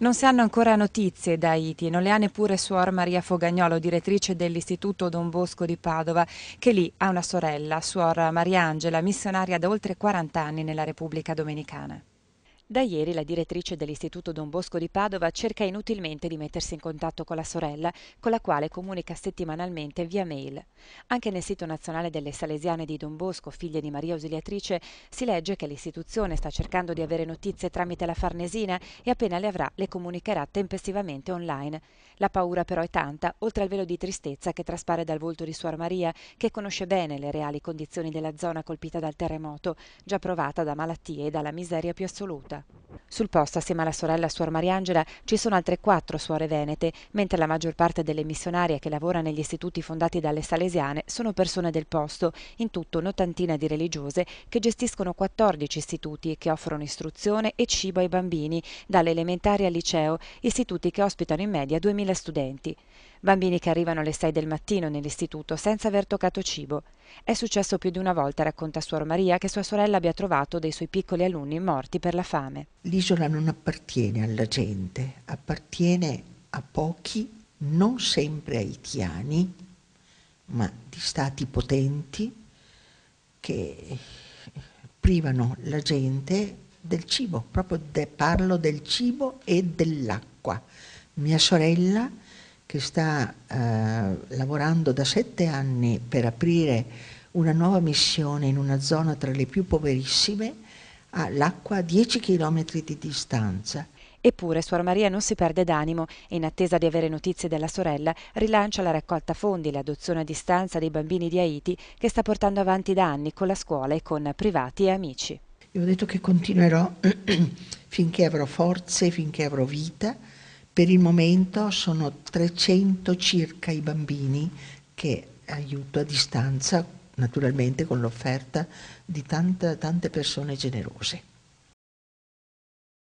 Non si hanno ancora notizie da Haiti, non le ha neppure Suor Maria Fogagnolo, direttrice dell'Istituto Don Bosco di Padova, che lì ha una sorella, Suor Mariangela, missionaria da oltre 40 anni nella Repubblica Dominicana. Da ieri la direttrice dell'Istituto Don Bosco di Padova cerca inutilmente di mettersi in contatto con la sorella, con la quale comunica settimanalmente via mail. Anche nel sito nazionale delle Salesiane di Don Bosco, figlie di Maria Ausiliatrice, si legge che l'istituzione sta cercando di avere notizie tramite la Farnesina e appena le avrà le comunicherà tempestivamente online. La paura però è tanta, oltre al velo di tristezza che traspare dal volto di Suor Maria, che conosce bene le reali condizioni della zona colpita dal terremoto, già provata da malattie e dalla miseria più assoluta. Sul posto, assieme alla sorella Suor Mariangela, ci sono altre quattro suore venete, mentre la maggior parte delle missionarie che lavora negli istituti fondati dalle salesiane sono persone del posto, in tutto un'ottantina di religiose che gestiscono 14 istituti che offrono istruzione e cibo ai bambini, dalle elementari al liceo, istituti che ospitano in media 2000 studenti. Bambini che arrivano alle 6 del mattino nell'istituto senza aver toccato cibo. È successo più di una volta, racconta Suor Maria, che sua sorella abbia trovato dei suoi piccoli alunni morti per la fame fame. L'isola non appartiene alla gente, appartiene a pochi, non sempre haitiani, ma di stati potenti che privano la gente del cibo, proprio de, parlo del cibo e dell'acqua. Mia sorella che sta eh, lavorando da sette anni per aprire una nuova missione in una zona tra le più poverissime, all'acqua a 10 km di distanza. Eppure Suor Maria non si perde d'animo e in attesa di avere notizie della sorella rilancia la raccolta fondi e l'adozione a distanza dei bambini di Haiti che sta portando avanti da anni con la scuola e con privati e amici. Io ho detto che continuerò finché avrò forze, finché avrò vita. Per il momento sono 300 circa i bambini che aiuto a distanza naturalmente con l'offerta di tanta, tante persone generose.